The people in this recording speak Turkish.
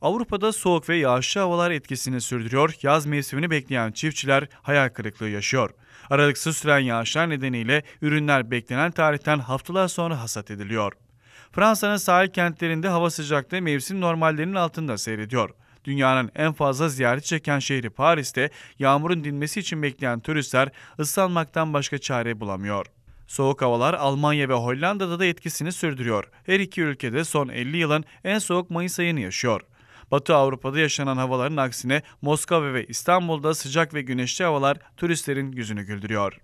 Avrupa'da soğuk ve yağışlı havalar etkisini sürdürüyor, yaz mevsimini bekleyen çiftçiler hayal kırıklığı yaşıyor. Aralıksız süren yağışlar nedeniyle ürünler beklenen tarihten haftalar sonra hasat ediliyor. Fransa'nın sahil kentlerinde hava sıcaklığı mevsim normallerinin altında seyrediyor. Dünyanın en fazla ziyaret çeken şehri Paris'te yağmurun dinmesi için bekleyen turistler ıslanmaktan başka çare bulamıyor. Soğuk havalar Almanya ve Hollanda'da da etkisini sürdürüyor. Her iki ülkede son 50 yılın en soğuk Mayıs ayını yaşıyor. Batı Avrupa'da yaşanan havaların aksine Moskova ve İstanbul'da sıcak ve güneşli havalar turistlerin yüzünü güldürüyor.